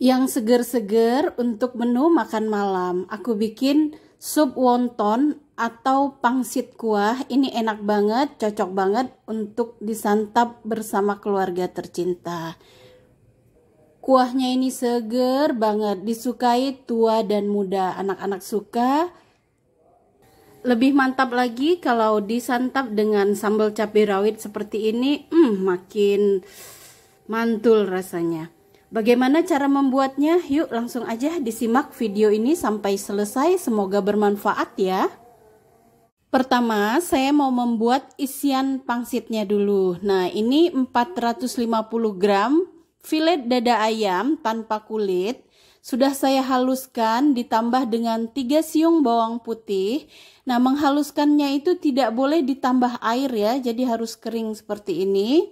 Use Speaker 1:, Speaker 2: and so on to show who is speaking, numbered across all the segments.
Speaker 1: yang seger-seger untuk menu makan malam. Aku bikin sup wonton atau pangsit kuah. Ini enak banget, cocok banget untuk disantap bersama keluarga tercinta. Kuahnya ini seger banget, disukai tua dan muda. Anak-anak suka. Lebih mantap lagi kalau disantap dengan sambal cabai rawit seperti ini, hmm, makin mantul rasanya. Bagaimana cara membuatnya? Yuk langsung aja disimak video ini sampai selesai. Semoga bermanfaat ya. Pertama, saya mau membuat isian pangsitnya dulu. Nah, ini 450 gram filet dada ayam tanpa kulit. Sudah saya haluskan ditambah dengan 3 siung bawang putih. Nah, menghaluskannya itu tidak boleh ditambah air ya, jadi harus kering seperti ini.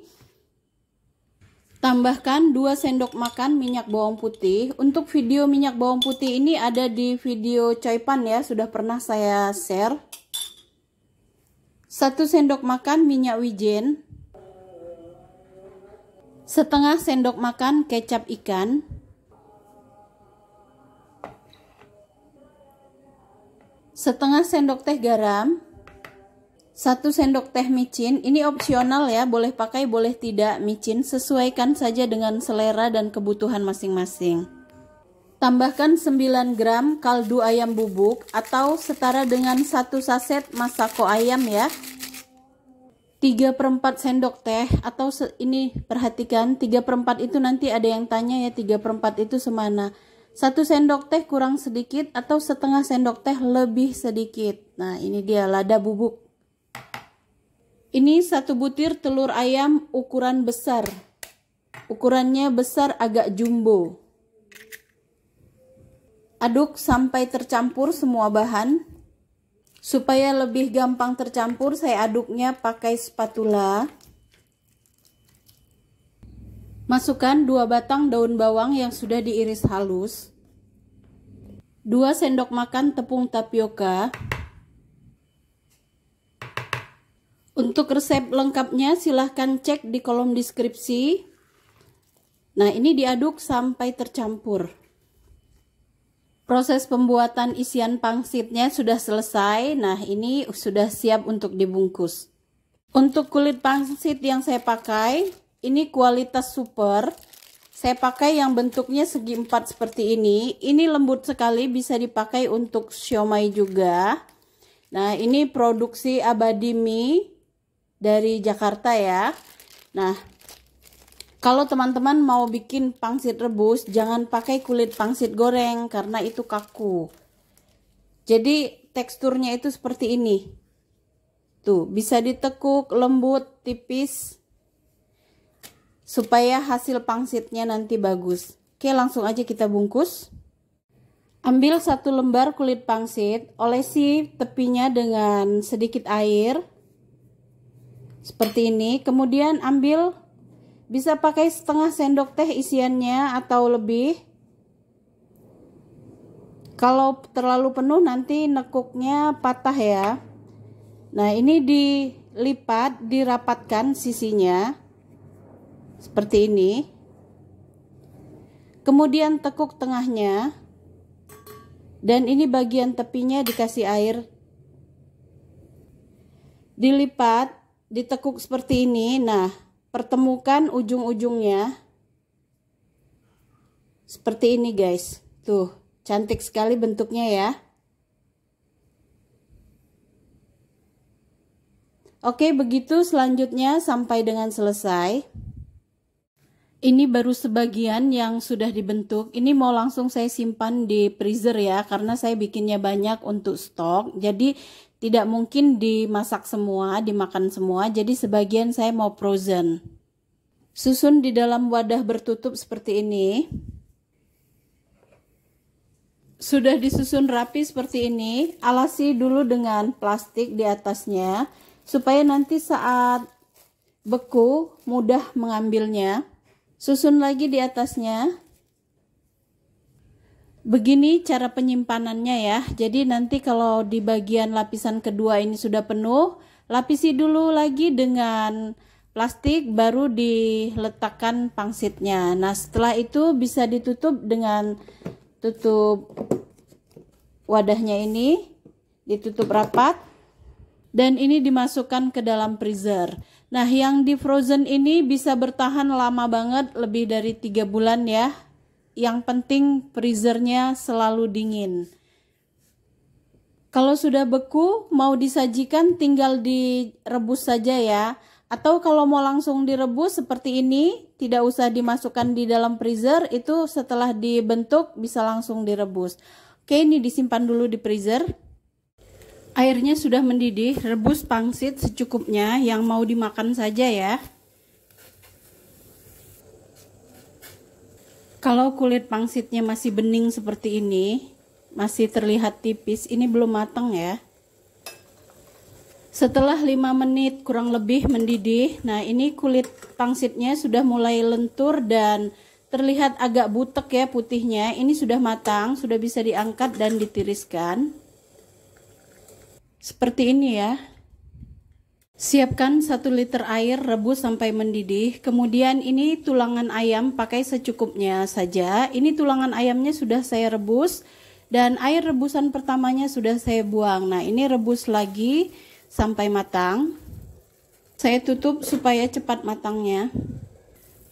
Speaker 1: Tambahkan 2 sendok makan minyak bawang putih. Untuk video minyak bawang putih ini ada di video caipan ya, sudah pernah saya share. 1 sendok makan minyak wijen. Setengah sendok makan kecap ikan. Setengah sendok teh garam. 1 sendok teh micin, ini opsional ya, boleh pakai boleh tidak micin, sesuaikan saja dengan selera dan kebutuhan masing-masing. Tambahkan 9 gram kaldu ayam bubuk atau setara dengan satu saset masako ayam ya. 3 per 4 sendok teh atau ini perhatikan 3 per 4 itu nanti ada yang tanya ya 3 per 4 itu semana. satu sendok teh kurang sedikit atau setengah sendok teh lebih sedikit. Nah ini dia lada bubuk ini satu butir telur ayam ukuran besar. Ukurannya besar agak jumbo. Aduk sampai tercampur semua bahan. Supaya lebih gampang tercampur, saya aduknya pakai spatula. Masukkan 2 batang daun bawang yang sudah diiris halus. 2 sendok makan tepung tapioka. Untuk resep lengkapnya silahkan cek di kolom deskripsi. Nah ini diaduk sampai tercampur. Proses pembuatan isian pangsitnya sudah selesai. Nah ini sudah siap untuk dibungkus. Untuk kulit pangsit yang saya pakai, ini kualitas super. Saya pakai yang bentuknya segi empat seperti ini. Ini lembut sekali, bisa dipakai untuk siomay juga. Nah ini produksi abadi mie dari Jakarta ya. Nah, kalau teman-teman mau bikin pangsit rebus, jangan pakai kulit pangsit goreng karena itu kaku. Jadi teksturnya itu seperti ini. Tuh, bisa ditekuk lembut, tipis supaya hasil pangsitnya nanti bagus. Oke, langsung aja kita bungkus. Ambil satu lembar kulit pangsit, olesi tepinya dengan sedikit air seperti ini kemudian ambil bisa pakai setengah sendok teh isiannya atau lebih kalau terlalu penuh nanti nekuknya patah ya nah ini dilipat dirapatkan sisinya seperti ini kemudian tekuk tengahnya dan ini bagian tepinya dikasih air dilipat ditekuk seperti ini. Nah, pertemukan ujung-ujungnya seperti ini guys. Tuh, cantik sekali bentuknya ya. Oke, begitu selanjutnya sampai dengan selesai. Ini baru sebagian yang sudah dibentuk. Ini mau langsung saya simpan di freezer ya, karena saya bikinnya banyak untuk stok. Jadi tidak mungkin dimasak semua, dimakan semua, jadi sebagian saya mau frozen. Susun di dalam wadah bertutup seperti ini. Sudah disusun rapi seperti ini, alasi dulu dengan plastik di atasnya, supaya nanti saat beku mudah mengambilnya. Susun lagi di atasnya, Begini cara penyimpanannya ya. Jadi nanti kalau di bagian lapisan kedua ini sudah penuh, lapisi dulu lagi dengan plastik baru diletakkan pangsitnya. Nah, setelah itu bisa ditutup dengan tutup wadahnya ini, ditutup rapat dan ini dimasukkan ke dalam freezer. Nah, yang di frozen ini bisa bertahan lama banget, lebih dari tiga bulan ya yang penting freezernya selalu dingin. Kalau sudah beku, mau disajikan tinggal direbus saja ya. Atau kalau mau langsung direbus seperti ini, tidak usah dimasukkan di dalam freezer, itu setelah dibentuk bisa langsung direbus. Oke, ini disimpan dulu di freezer. Airnya sudah mendidih, rebus pangsit secukupnya yang mau dimakan saja ya. Kalau kulit pangsitnya masih bening seperti ini, masih terlihat tipis, ini belum matang ya. Setelah 5 menit kurang lebih mendidih, nah ini kulit pangsitnya sudah mulai lentur dan terlihat agak butek ya putihnya. Ini sudah matang, sudah bisa diangkat dan ditiriskan. Seperti ini ya. Siapkan 1 liter air rebus sampai mendidih. Kemudian ini tulangan ayam pakai secukupnya saja. Ini tulangan ayamnya sudah saya rebus dan air rebusan pertamanya sudah saya buang. Nah, ini rebus lagi sampai matang. Saya tutup supaya cepat matangnya.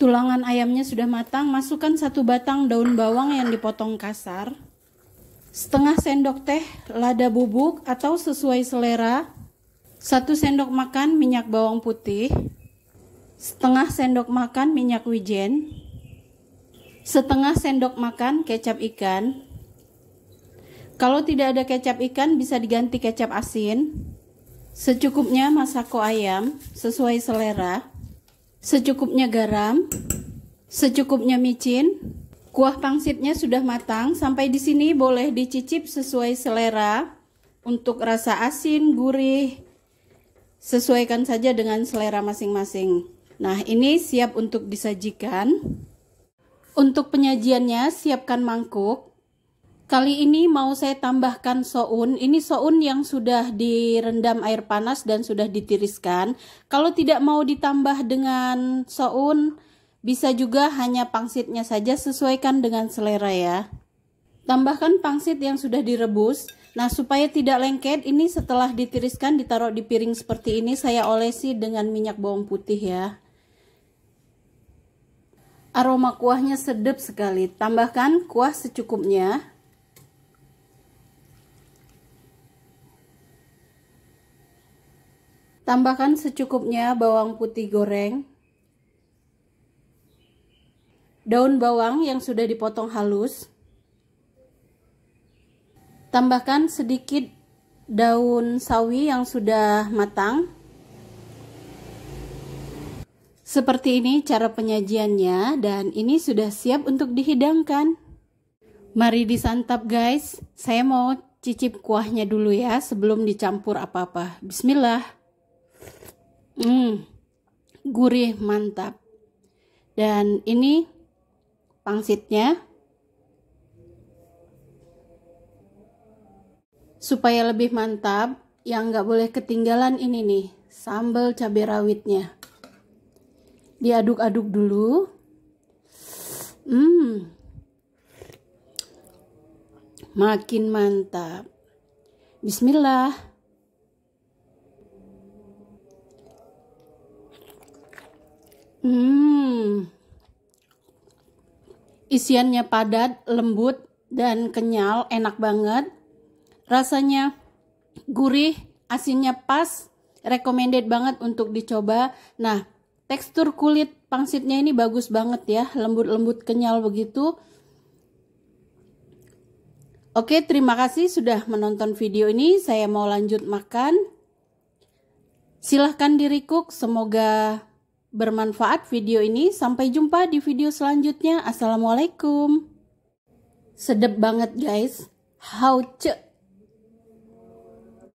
Speaker 1: Tulangan ayamnya sudah matang, masukkan satu batang daun bawang yang dipotong kasar. Setengah sendok teh lada bubuk atau sesuai selera 1 sendok makan minyak bawang putih, setengah sendok makan minyak wijen, setengah sendok makan kecap ikan. Kalau tidak ada kecap ikan bisa diganti kecap asin. Secukupnya masako ayam sesuai selera. Secukupnya garam, secukupnya micin. Kuah pangsitnya sudah matang, sampai di sini boleh dicicip sesuai selera untuk rasa asin, gurih, Sesuaikan saja dengan selera masing-masing. Nah, ini siap untuk disajikan. Untuk penyajiannya, siapkan mangkuk. Kali ini mau saya tambahkan soun. Ini soun yang sudah direndam air panas dan sudah ditiriskan. Kalau tidak mau ditambah dengan soun, bisa juga hanya pangsitnya saja sesuaikan dengan selera ya. Tambahkan pangsit yang sudah direbus. Nah, supaya tidak lengket, ini setelah ditiriskan ditaruh di piring seperti ini, saya olesi dengan minyak bawang putih ya. Aroma kuahnya sedap sekali. Tambahkan kuah secukupnya. Tambahkan secukupnya bawang putih goreng. Daun bawang yang sudah dipotong halus tambahkan sedikit daun sawi yang sudah matang seperti ini cara penyajiannya dan ini sudah siap untuk dihidangkan. Mari disantap guys. Saya mau cicip kuahnya dulu ya sebelum dicampur apa-apa. Bismillah. Hmm. Gurih mantap. Dan ini pangsitnya. supaya lebih mantap yang nggak boleh ketinggalan ini nih sambal cabai rawitnya diaduk-aduk dulu hmm makin mantap Bismillah hmm isiannya padat lembut dan kenyal enak banget rasanya gurih, asinnya pas, recommended banget untuk dicoba. Nah, tekstur kulit pangsitnya ini bagus banget ya, lembut-lembut kenyal begitu. Oke, terima kasih sudah menonton video ini. Saya mau lanjut makan. Silahkan dirikuk, semoga bermanfaat video ini. Sampai jumpa di video selanjutnya. Assalamualaikum. sedep banget guys. How cek.